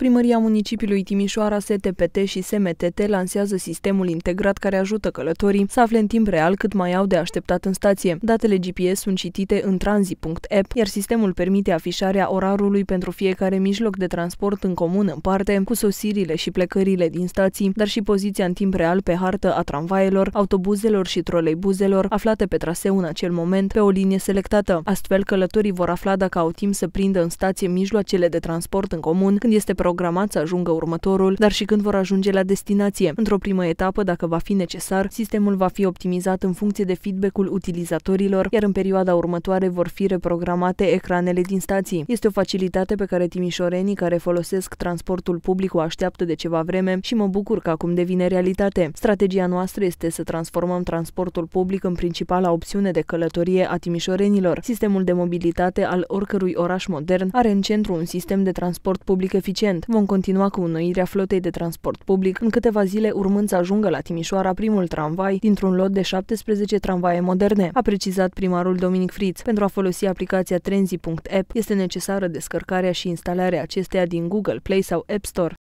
Primăria municipiului Timișoara, STPT și SMTT lansează sistemul integrat care ajută călătorii să afle în timp real cât mai au de așteptat în stație. Datele GPS sunt citite în tranzi.app, iar sistemul permite afișarea orarului pentru fiecare mijloc de transport în comun în parte, cu sosirile și plecările din stații, dar și poziția în timp real pe hartă a tramvaielor, autobuzelor și troleibuzelor aflate pe traseu în acel moment pe o linie selectată. Astfel, călătorii vor afla dacă au timp să prindă în stație mijloacele de transport în comun când este pro programat să ajungă următorul, dar și când vor ajunge la destinație. Într-o primă etapă, dacă va fi necesar, sistemul va fi optimizat în funcție de feedback-ul utilizatorilor, iar în perioada următoare vor fi reprogramate ecranele din stații. Este o facilitate pe care timișorenii care folosesc transportul public o așteaptă de ceva vreme și mă bucur că acum devine realitate. Strategia noastră este să transformăm transportul public în principala opțiune de călătorie a timișorenilor. Sistemul de mobilitate al oricărui oraș modern are în centru un sistem de transport public eficient curent. Vom continua cu înnoirea flotei de transport public, în câteva zile urmând să ajungă la Timișoara primul tramvai dintr-un lot de 17 tramvaie moderne, a precizat primarul Dominic Friț. Pentru a folosi aplicația Trenzi.app este necesară descărcarea și instalarea acesteia din Google Play sau App Store.